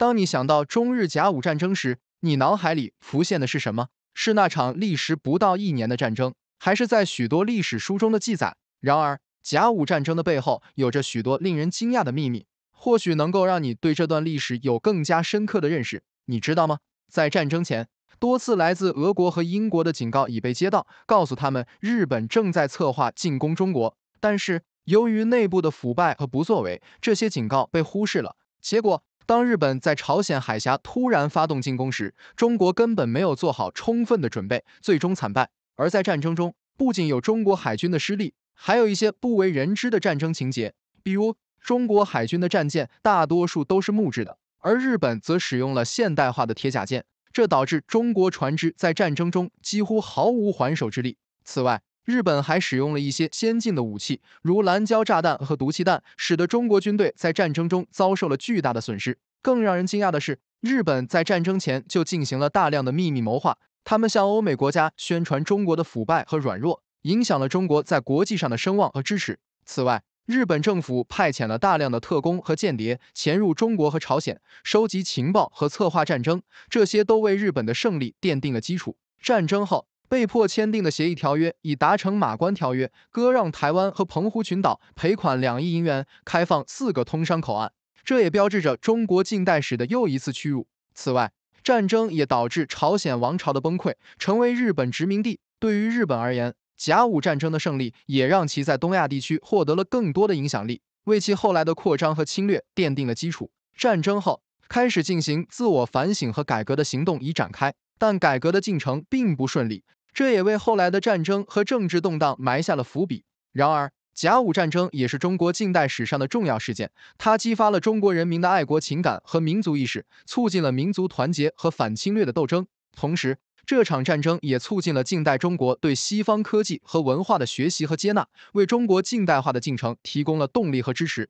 当你想到中日甲午战争时，你脑海里浮现的是什么？是那场历时不到一年的战争，还是在许多历史书中的记载？然而，甲午战争的背后有着许多令人惊讶的秘密，或许能够让你对这段历史有更加深刻的认识。你知道吗？在战争前，多次来自俄国和英国的警告已被接到，告诉他们日本正在策划进攻中国。但是，由于内部的腐败和不作为，这些警告被忽视了，结果。当日本在朝鲜海峡突然发动进攻时，中国根本没有做好充分的准备，最终惨败。而在战争中，不仅有中国海军的失利，还有一些不为人知的战争情节。比如，中国海军的战舰大多数都是木质的，而日本则使用了现代化的铁甲舰，这导致中国船只在战争中几乎毫无还手之力。此外，日本还使用了一些先进的武器，如蓝胶炸弹和毒气弹，使得中国军队在战争中遭受了巨大的损失。更让人惊讶的是，日本在战争前就进行了大量的秘密谋划，他们向欧美国家宣传中国的腐败和软弱，影响了中国在国际上的声望和支持。此外，日本政府派遣了大量的特工和间谍潜入中国和朝鲜，收集情报和策划战争，这些都为日本的胜利奠定了基础。战争后。被迫签订的协议条约，已达成《马关条约》，割让台湾和澎湖群岛，赔款两亿银元，开放四个通商口岸。这也标志着中国近代史的又一次屈辱。此外，战争也导致朝鲜王朝的崩溃，成为日本殖民地。对于日本而言，甲午战争的胜利也让其在东亚地区获得了更多的影响力，为其后来的扩张和侵略奠定了基础。战争后，开始进行自我反省和改革的行动已展开，但改革的进程并不顺利。这也为后来的战争和政治动荡埋下了伏笔。然而，甲午战争也是中国近代史上的重要事件，它激发了中国人民的爱国情感和民族意识，促进了民族团结和反侵略的斗争。同时，这场战争也促进了近代中国对西方科技和文化的学习和接纳，为中国近代化的进程提供了动力和支持。